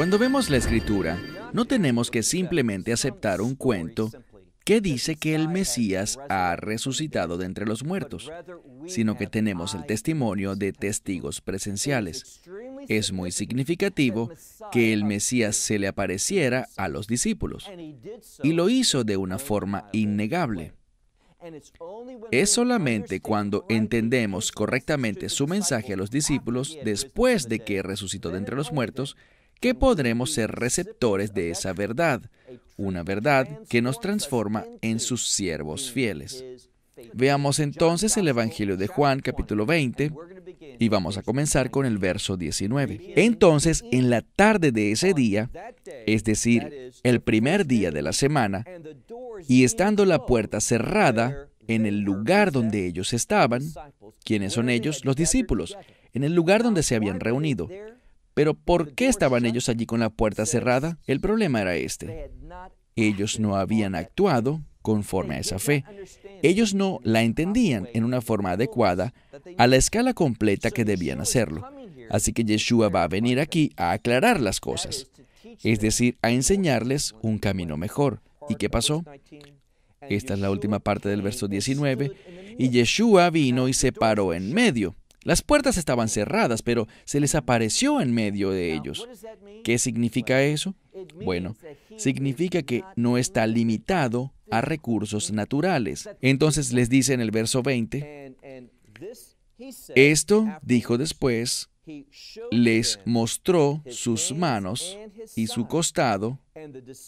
Cuando vemos la escritura, no tenemos que simplemente aceptar un cuento que dice que el Mesías ha resucitado de entre los muertos, sino que tenemos el testimonio de testigos presenciales. Es muy significativo que el Mesías se le apareciera a los discípulos, y lo hizo de una forma innegable. Es solamente cuando entendemos correctamente su mensaje a los discípulos después de que resucitó de entre los muertos que podremos ser receptores de esa verdad, una verdad que nos transforma en sus siervos fieles. Veamos entonces el Evangelio de Juan capítulo 20 y vamos a comenzar con el verso 19. Entonces, en la tarde de ese día, es decir, el primer día de la semana, y estando la puerta cerrada en el lugar donde ellos estaban, ¿quiénes son ellos? Los discípulos, en el lugar donde se habían reunido. Pero ¿por qué estaban ellos allí con la puerta cerrada? El problema era este. Ellos no habían actuado conforme a esa fe. Ellos no la entendían en una forma adecuada a la escala completa que debían hacerlo. Así que Yeshua va a venir aquí a aclarar las cosas, es decir, a enseñarles un camino mejor. ¿Y qué pasó? Esta es la última parte del verso 19. Y Yeshua vino y se paró en medio las puertas estaban cerradas, pero se les apareció en medio de ellos. ¿Qué significa eso? Bueno, significa que no está limitado a recursos naturales. Entonces les dice en el verso 20, esto dijo después, les mostró sus manos y su costado,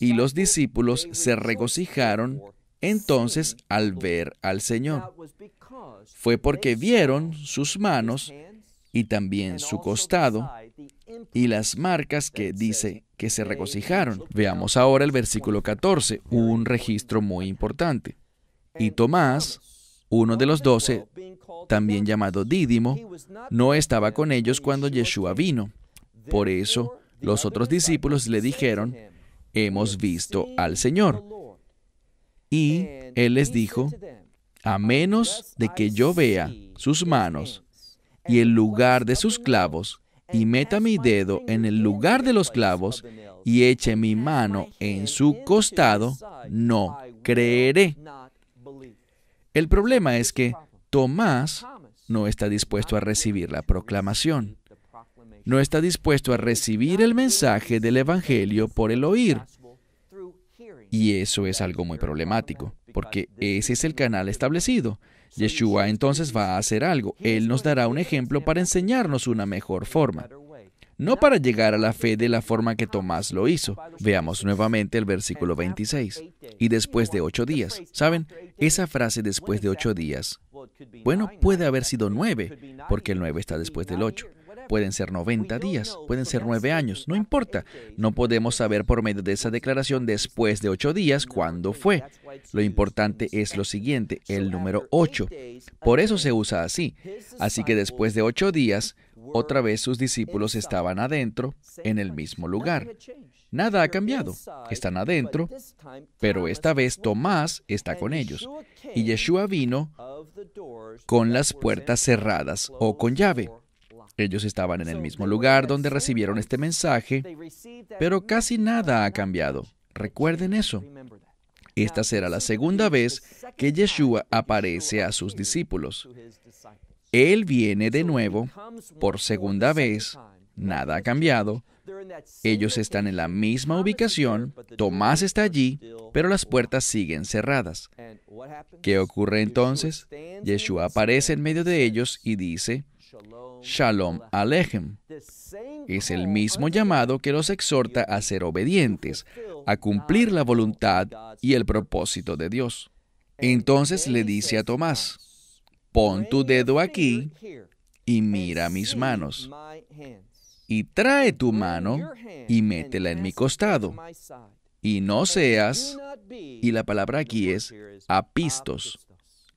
y los discípulos se regocijaron entonces al ver al Señor. Fue porque vieron sus manos y también su costado y las marcas que dice que se regocijaron. Veamos ahora el versículo 14, un registro muy importante. Y Tomás, uno de los doce, también llamado Dídimo, no estaba con ellos cuando Yeshua vino. Por eso los otros discípulos le dijeron, hemos visto al Señor. Y él les dijo, a menos de que yo vea sus manos y el lugar de sus clavos, y meta mi dedo en el lugar de los clavos y eche mi mano en su costado, no creeré. El problema es que Tomás no está dispuesto a recibir la proclamación. No está dispuesto a recibir el mensaje del Evangelio por el oír, y eso es algo muy problemático, porque ese es el canal establecido. Yeshua entonces va a hacer algo. Él nos dará un ejemplo para enseñarnos una mejor forma. No para llegar a la fe de la forma que Tomás lo hizo. Veamos nuevamente el versículo 26. Y después de ocho días. ¿Saben? Esa frase después de ocho días. Bueno, puede haber sido nueve, porque el nueve está después del ocho pueden ser 90 días, pueden ser 9 años, no importa. No podemos saber por medio de esa declaración después de 8 días cuándo fue. Lo importante es lo siguiente, el número 8. Por eso se usa así. Así que después de 8 días, otra vez sus discípulos estaban adentro, en el mismo lugar. Nada ha cambiado. Están adentro, pero esta vez Tomás está con ellos. Y Yeshua vino con las puertas cerradas o con llave. Ellos estaban en el mismo lugar donde recibieron este mensaje, pero casi nada ha cambiado. Recuerden eso. Esta será la segunda vez que Yeshua aparece a sus discípulos. Él viene de nuevo, por segunda vez, nada ha cambiado. Ellos están en la misma ubicación, Tomás está allí, pero las puertas siguen cerradas. ¿Qué ocurre entonces? Yeshua aparece en medio de ellos y dice, Shalom Alejem. Es el mismo llamado que los exhorta a ser obedientes, a cumplir la voluntad y el propósito de Dios. Entonces le dice a Tomás, pon tu dedo aquí y mira mis manos, y trae tu mano y métela en mi costado, y no seas, y la palabra aquí es apistos,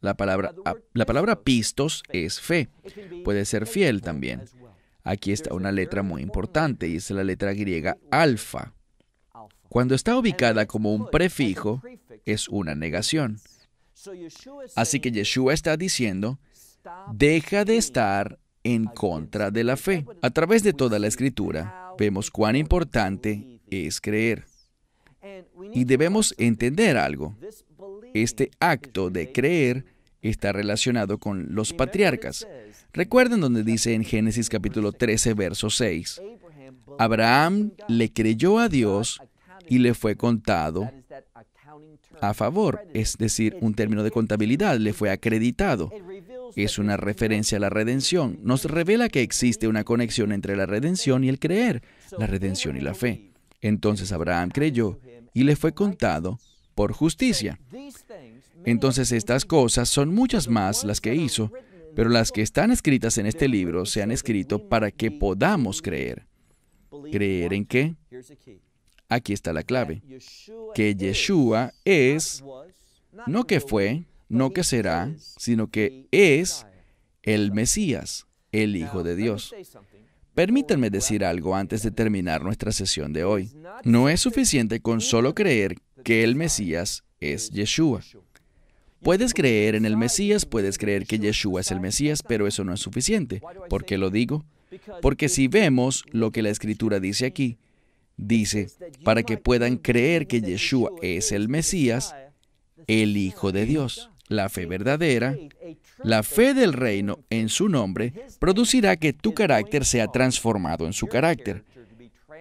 la palabra, ah, la palabra pistos es fe, puede ser fiel también. Aquí está una letra muy importante y es la letra griega alfa. Cuando está ubicada como un prefijo, es una negación. Así que Yeshua está diciendo, deja de estar en contra de la fe. A través de toda la escritura vemos cuán importante es creer. Y debemos entender algo. Este acto de creer está relacionado con los patriarcas. Recuerden donde dice en Génesis capítulo 13, verso 6, Abraham le creyó a Dios y le fue contado a favor, es decir, un término de contabilidad, le fue acreditado. Es una referencia a la redención. Nos revela que existe una conexión entre la redención y el creer, la redención y la fe. Entonces Abraham creyó y le fue contado por justicia. Entonces estas cosas son muchas más las que hizo, pero las que están escritas en este libro se han escrito para que podamos creer. ¿Creer en qué? Aquí está la clave. Que Yeshua es, no que fue, no que será, sino que es el Mesías, el Hijo de Dios. Permítanme decir algo antes de terminar nuestra sesión de hoy. No es suficiente con solo creer que el Mesías es Yeshua. Puedes creer en el Mesías, puedes creer que Yeshua es el Mesías, pero eso no es suficiente. ¿Por qué lo digo? Porque si vemos lo que la escritura dice aquí, dice, para que puedan creer que Yeshua es el Mesías, el Hijo de Dios. La fe verdadera, la fe del reino en su nombre, producirá que tu carácter sea transformado en su carácter.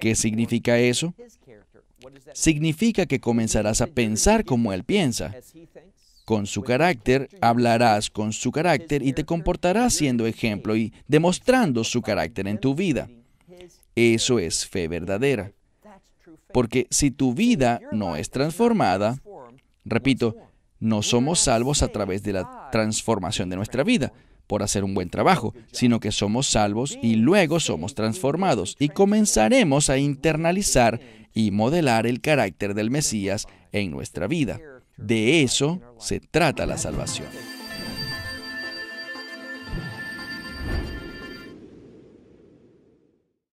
¿Qué significa eso? Significa que comenzarás a pensar como Él piensa con su carácter, hablarás con su carácter y te comportarás siendo ejemplo y demostrando su carácter en tu vida. Eso es fe verdadera. Porque si tu vida no es transformada, repito, no somos salvos a través de la transformación de nuestra vida por hacer un buen trabajo, sino que somos salvos y luego somos transformados y comenzaremos a internalizar y modelar el carácter del Mesías en nuestra vida. De eso se trata la salvación.